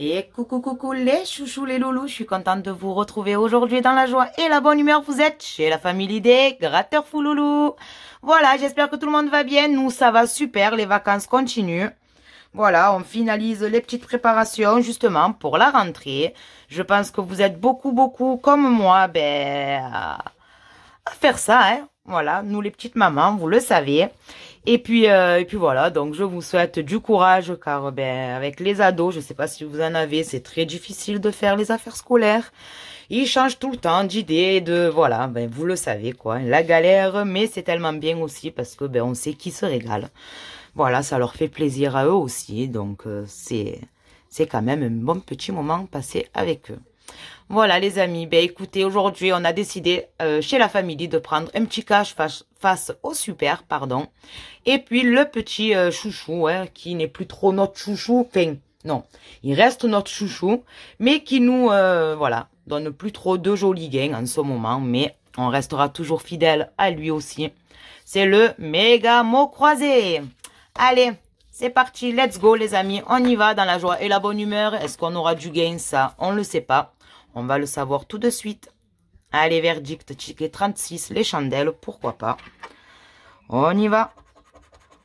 Et coucou coucou les chouchous les loulous, je suis contente de vous retrouver aujourd'hui dans la joie et la bonne humeur. Vous êtes chez la famille gratteurs gratteur loulous. Voilà, j'espère que tout le monde va bien. Nous, ça va super, les vacances continuent. Voilà, on finalise les petites préparations justement pour la rentrée. Je pense que vous êtes beaucoup beaucoup comme moi, ben faire ça, hein. Voilà, nous les petites mamans, vous le savez. Et puis, euh, et puis voilà, donc je vous souhaite du courage car ben, avec les ados, je ne sais pas si vous en avez, c'est très difficile de faire les affaires scolaires. Ils changent tout le temps d'idées, de voilà, ben, vous le savez quoi, la galère, mais c'est tellement bien aussi parce que ben, on sait qui se régale. Voilà, ça leur fait plaisir à eux aussi, donc euh, c'est c'est quand même un bon petit moment passé avec eux. Voilà les amis, ben écoutez, aujourd'hui on a décidé euh, chez la famille de prendre un petit cash face, au super, pardon. Et puis le petit euh, chouchou, hein, qui n'est plus trop notre chouchou, enfin non, il reste notre chouchou, mais qui nous, euh, voilà, donne plus trop de jolis gains en ce moment, mais on restera toujours fidèle à lui aussi. C'est le méga mot croisé. Allez, c'est parti, let's go les amis, on y va dans la joie et la bonne humeur. Est-ce qu'on aura du gain ça On ne le sait pas. On va le savoir tout de suite. Allez, verdict, ticket 36, les chandelles, pourquoi pas. On y va.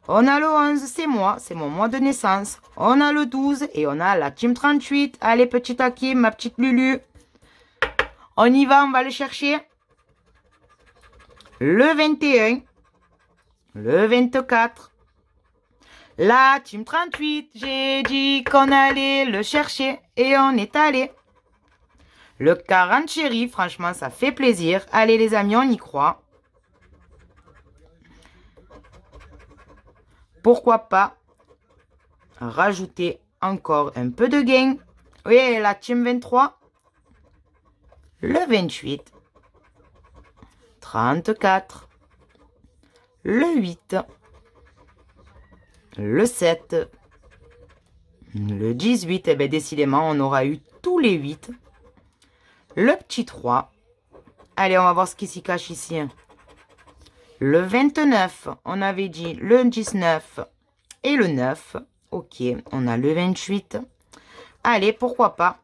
On a le 11, c'est moi, c'est mon mois de naissance. On a le 12 et on a la team 38. Allez, petit Hakim, ma petite Lulu. On y va, on va le chercher. Le 21. Le 24. La team 38, j'ai dit qu'on allait le chercher et on est allé. Le 40, chéri, franchement, ça fait plaisir. Allez les amis, on y croit. Pourquoi pas rajouter encore un peu de gain. Oui, la team 23. Le 28. 34. Le 8. Le 7. Le 18. eh bien, décidément, on aura eu tous les 8. Le petit 3. Allez, on va voir ce qui s'y cache ici. Hein. Le 29, on avait dit le 19 et le 9. Ok, on a le 28. Allez, pourquoi pas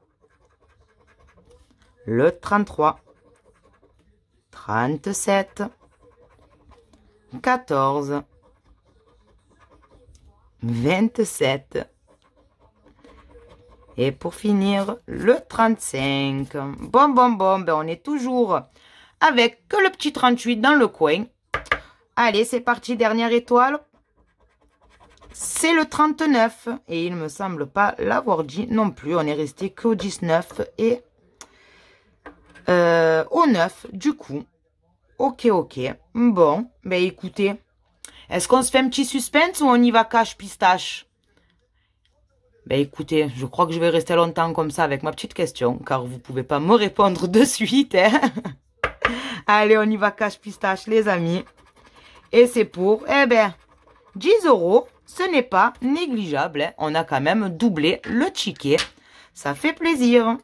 Le 33. 37. 14. 27. Et pour finir, le 35. Bon, bon, bon, ben on est toujours avec que le petit 38 dans le coin. Allez, c'est parti, dernière étoile. C'est le 39 et il ne me semble pas l'avoir dit non plus. On est resté qu'au 19 et euh, au 9 du coup. Ok, ok. Bon, ben écoutez, est-ce qu'on se fait un petit suspense ou on y va cache pistache ben écoutez, je crois que je vais rester longtemps comme ça avec ma petite question, car vous ne pouvez pas me répondre de suite. Hein. Allez, on y va cache pistache, les amis. Et c'est pour, eh ben, 10 euros, ce n'est pas négligeable. Hein. on a quand même doublé le ticket. Ça fait plaisir.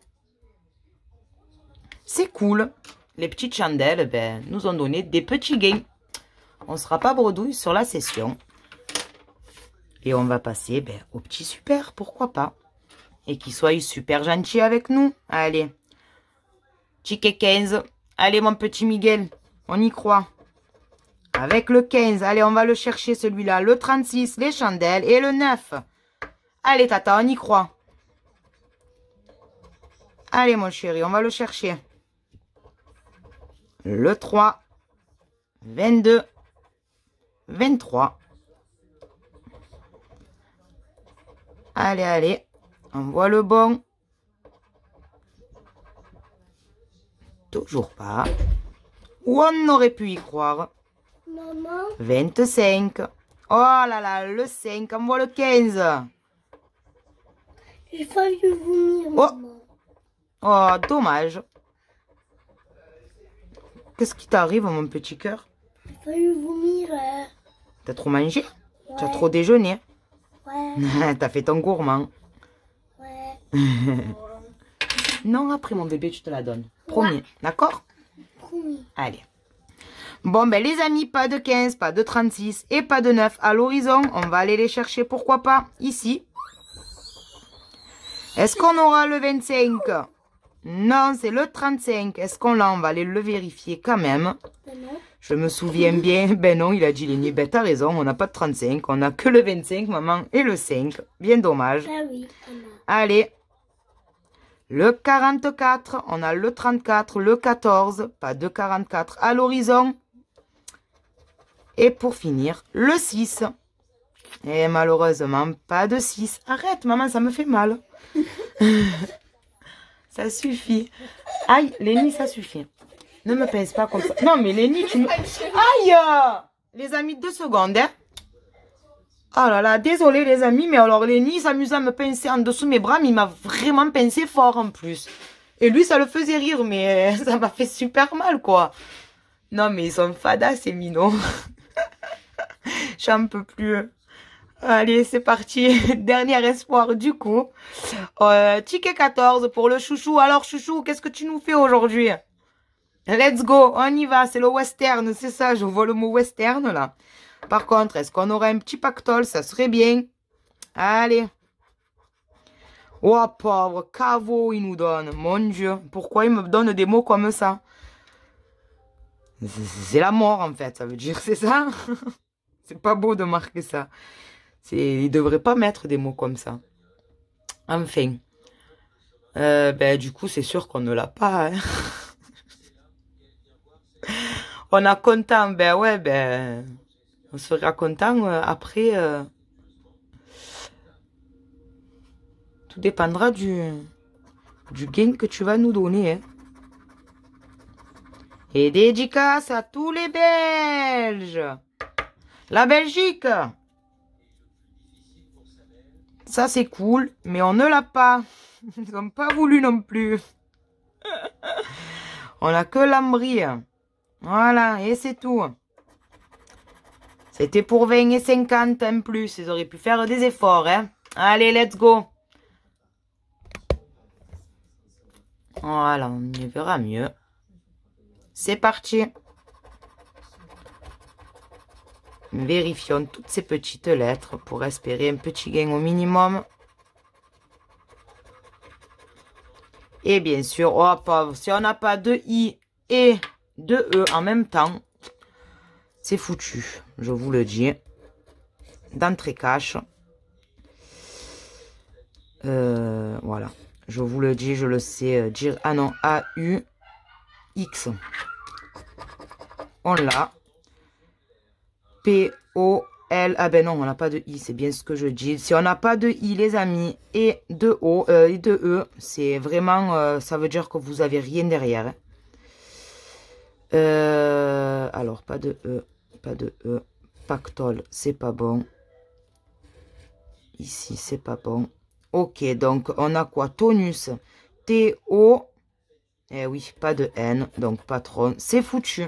C'est cool. Les petites chandelles, ben, nous ont donné des petits gains. On sera pas bredouille sur la session. Et on va passer ben, au petit super, pourquoi pas. Et qu'il soit super gentil avec nous. Allez. Ticket 15. Allez, mon petit Miguel. On y croit. Avec le 15. Allez, on va le chercher, celui-là. Le 36, les chandelles et le 9. Allez, tata, on y croit. Allez, mon chéri, on va le chercher. Le 3. 22. 23. Allez, allez. On voit le bon. Toujours pas. Où on aurait pu y croire Maman 25. Oh là là, le 5, on voit le 15. Il failli vomir, oh. maman. Oh, dommage. Qu'est-ce qui t'arrive, mon petit cœur J'ai failli vomir. Hein. T'as trop mangé Tu T'as trop déjeuné Ouais. T'as fait ton gourmand. Ouais. non, après mon bébé, tu te la donnes. Promis. D'accord Promis. Allez. Bon, ben les amis, pas de 15, pas de 36 et pas de 9 à l'horizon. On va aller les chercher, pourquoi pas, ici. Est-ce qu'on aura le 25 Non, c'est le 35. Est-ce qu'on l'a On va aller le vérifier quand même. Ben je me souviens bien. Ben non, il a dit Lénie, Ben t'as raison, on n'a pas de 35. On n'a que le 25, maman, et le 5. Bien dommage. Ah oui, Allez. Le 44, on a le 34, le 14, pas de 44 à l'horizon. Et pour finir, le 6. Et malheureusement, pas de 6. Arrête, maman, ça me fait mal. ça suffit. Aïe, Lénie, ça suffit. Ne me pince pas comme ça. Non, mais Lenny, tu me... Aïe Les amis, deux secondes, hein. Oh là là, désolé les amis, mais alors Lenny s'amuse à me pincer en dessous de mes bras, mais il m'a vraiment pincé fort en plus. Et lui, ça le faisait rire, mais euh, ça m'a fait super mal, quoi. Non, mais ils sont fadas, ces minots. J'en peux plus. Hein. Allez, c'est parti. Dernier espoir du coup. Euh, ticket 14 pour le chouchou. Alors chouchou, qu'est-ce que tu nous fais aujourd'hui Let's go, on y va, c'est le western, c'est ça, je vois le mot western là. Par contre, est-ce qu'on aurait un petit pactole Ça serait bien. Allez. Oh pauvre, caveau il nous donne, mon dieu. Pourquoi il me donne des mots comme ça C'est la mort en fait, ça veut dire, c'est ça C'est pas beau de marquer ça. Il devrait pas mettre des mots comme ça. Enfin. Euh, ben, du coup, c'est sûr qu'on ne l'a pas. Hein. on a content, ben ouais, ben on sera content euh, après. Euh, tout dépendra du, du gain que tu vas nous donner. Hein. Et dédicace à tous les Belges. La Belgique. Ça, c'est cool, mais on ne l'a pas. Ils n'ont pas voulu non plus. on n'a que l'ambrie. Voilà, et c'est tout. C'était pour 20 et 50 en plus. Ils auraient pu faire des efforts. Hein. Allez, let's go. Voilà, on y verra mieux. C'est parti. Vérifions toutes ces petites lettres pour espérer un petit gain au minimum. Et bien sûr, oh, si on n'a pas de I et de E en même temps, c'est foutu, je vous le dis. D'entrée cache, euh, voilà. Je vous le dis, je le sais. Euh, dire, ah non, A-U-X. On l'a. P-O-L. Ah ben non, on n'a pas de I, c'est bien ce que je dis. Si on n'a pas de I, les amis, et de O, euh, et de E, c'est vraiment, ça veut dire que vous avez rien derrière. Hein. Euh, alors, pas de E, pas de E. Pactole, c'est pas bon. Ici, c'est pas bon. Ok, donc on a quoi Tonus, T-O... Eh oui, pas de N, donc patron, c'est foutu.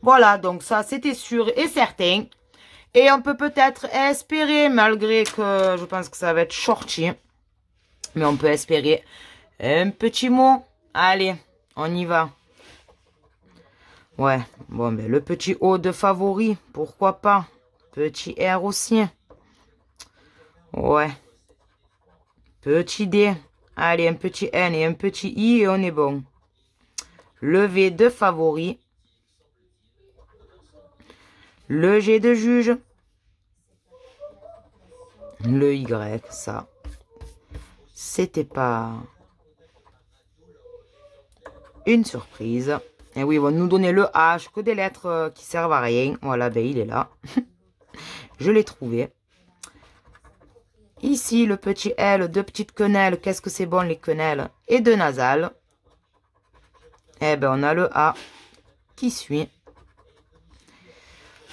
Voilà, donc ça, c'était sûr et certain. Et on peut peut-être espérer, malgré que je pense que ça va être shorty. Mais on peut espérer un petit mot. Allez, on y va. Ouais, bon, mais le petit O de favori, pourquoi pas. Petit R aussi. Ouais. Petit D. Allez, un petit N et un petit I et on est bon. Le V de favori. Le G de juge. Le Y, ça. C'était pas une surprise. Et eh oui, ils vont nous donner le H, que des lettres euh, qui servent à rien. Voilà, ben il est là. je l'ai trouvé. Ici, le petit L, deux petites quenelles. Qu'est-ce que c'est bon, les quenelles Et deux nasales. Eh ben, on a le A qui suit.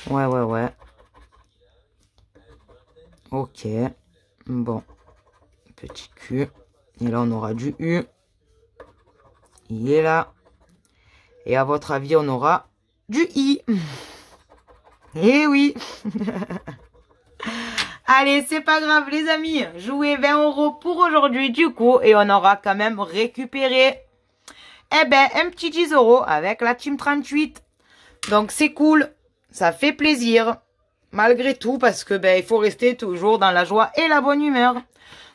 Ouais, ouais, ouais. Ok. Bon. Petit Q. Et là, on aura du U. Il est là. Et à votre avis, on aura du i. Eh oui Allez, c'est pas grave les amis, jouez 20 euros pour aujourd'hui du coup et on aura quand même récupéré eh ben, un petit 10 euros avec la Team 38. Donc c'est cool, ça fait plaisir malgré tout parce que ben il faut rester toujours dans la joie et la bonne humeur.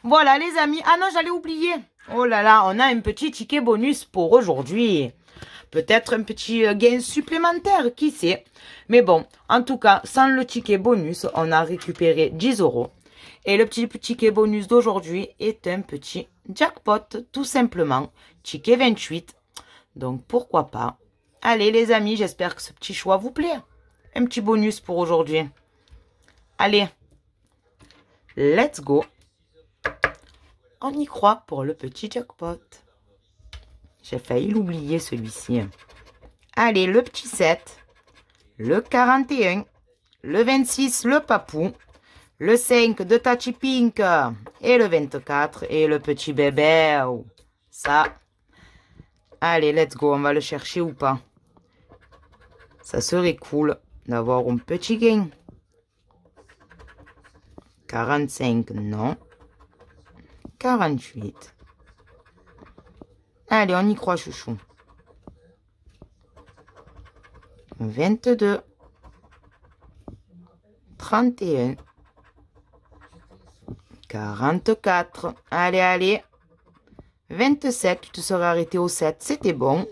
Voilà les amis, ah non j'allais oublier, oh là là on a un petit ticket bonus pour aujourd'hui. Peut-être un petit euh, gain supplémentaire, qui sait. Mais bon, en tout cas, sans le ticket bonus, on a récupéré 10 euros. Et le petit ticket bonus d'aujourd'hui est un petit jackpot, tout simplement. Ticket 28. Donc, pourquoi pas. Allez, les amis, j'espère que ce petit choix vous plaît. Un petit bonus pour aujourd'hui. Allez, let's go. On y croit pour le petit jackpot. J'ai failli l'oublier celui-ci. Allez, le petit 7, le 41, le 26, le papou, le 5 de Tachi Pink et le 24 et le petit bébé. Oh, ça. Allez, let's go, on va le chercher ou pas. Ça serait cool d'avoir un petit gain. 45, non. 48. Allez, on y croit, chouchou. 22. 31. 44. Allez, allez. 27. Tu te serais arrêté au 7. C'était bon.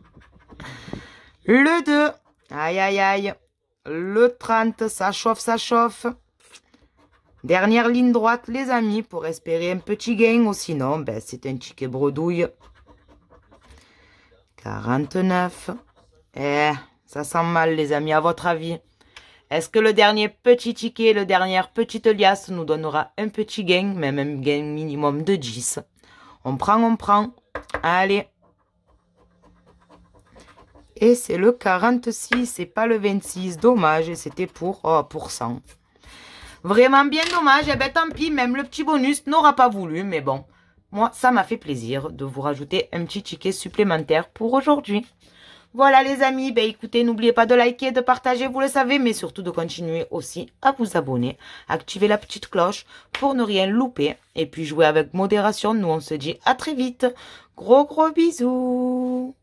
Le 2. Aïe, aïe, aïe. Le 30. Ça chauffe, ça chauffe. Dernière ligne droite, les amis, pour espérer un petit gain, ou sinon, ben, c'est un ticket bredouille. 49. Eh, ça sent mal, les amis, à votre avis. Est-ce que le dernier petit ticket, le dernier petit liasse nous donnera un petit gain, même un gain minimum de 10 On prend, on prend. Allez. Et c'est le 46 et pas le 26. Dommage, c'était pour, oh, pour 100. Vraiment bien dommage. Eh ben, tant pis, même le petit bonus n'aura pas voulu. Mais bon, moi, ça m'a fait plaisir de vous rajouter un petit ticket supplémentaire pour aujourd'hui. Voilà les amis, ben écoutez, n'oubliez pas de liker, de partager, vous le savez, mais surtout de continuer aussi à vous abonner, activer la petite cloche pour ne rien louper, et puis jouer avec modération. Nous, on se dit à très vite. Gros gros bisous